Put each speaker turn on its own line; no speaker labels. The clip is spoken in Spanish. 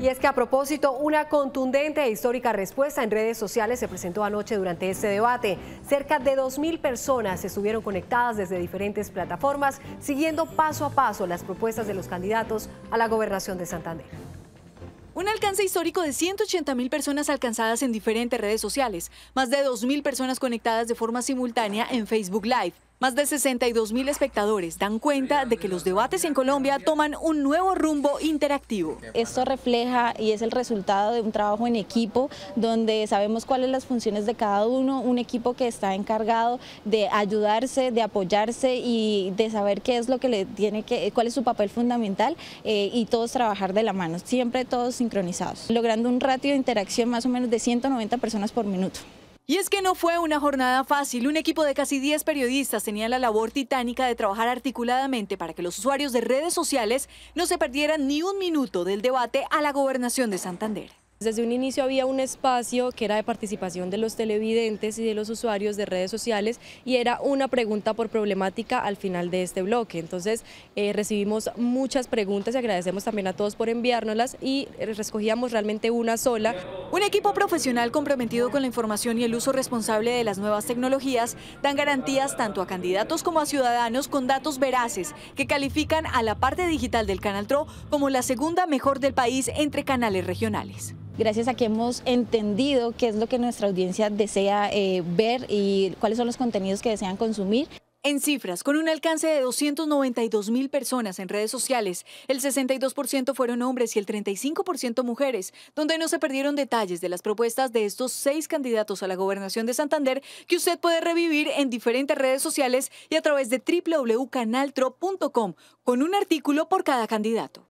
Y es que a propósito, una contundente e histórica respuesta en redes sociales se presentó anoche durante este debate. Cerca de 2.000 personas estuvieron conectadas desde diferentes plataformas, siguiendo paso a paso las propuestas de los candidatos a la gobernación de Santander.
Un alcance histórico de 180 mil personas alcanzadas en diferentes redes sociales, más de 2.000 personas conectadas de forma simultánea en Facebook Live. Más de 62 mil espectadores dan cuenta de que los debates en Colombia toman un nuevo rumbo interactivo.
Esto refleja y es el resultado de un trabajo en equipo donde sabemos cuáles las funciones de cada uno, un equipo que está encargado de ayudarse, de apoyarse y de saber qué es lo que le tiene que, cuál es su papel fundamental eh, y todos trabajar de la mano, siempre todos sincronizados, logrando un ratio de interacción más o menos de 190 personas por minuto. Y es que no fue una jornada fácil. Un equipo de casi 10 periodistas tenía la labor titánica
de trabajar articuladamente para que los usuarios de redes sociales no se perdieran ni un minuto del debate a la gobernación de Santander. Desde un inicio había un espacio que era de participación
de los televidentes y de los usuarios de redes sociales y era una pregunta por problemática al final de este bloque. Entonces eh, recibimos muchas preguntas y agradecemos también a todos por
enviárnoslas y recogíamos eh, realmente una sola. Un equipo profesional comprometido con la información y el uso responsable de las nuevas tecnologías dan garantías tanto a candidatos como a ciudadanos con datos veraces que califican a la parte digital del Canal TRO como la segunda mejor
del país entre canales regionales gracias a que hemos entendido qué es lo que nuestra audiencia desea eh, ver y cuáles son los contenidos que desean consumir. En cifras, con un
alcance de 292 mil personas en redes sociales, el 62% fueron hombres y el 35% mujeres, donde no se perdieron detalles de las propuestas de estos seis candidatos a la gobernación de Santander que usted puede revivir en diferentes redes sociales y a través de www.canaltro.com, con un artículo por cada candidato.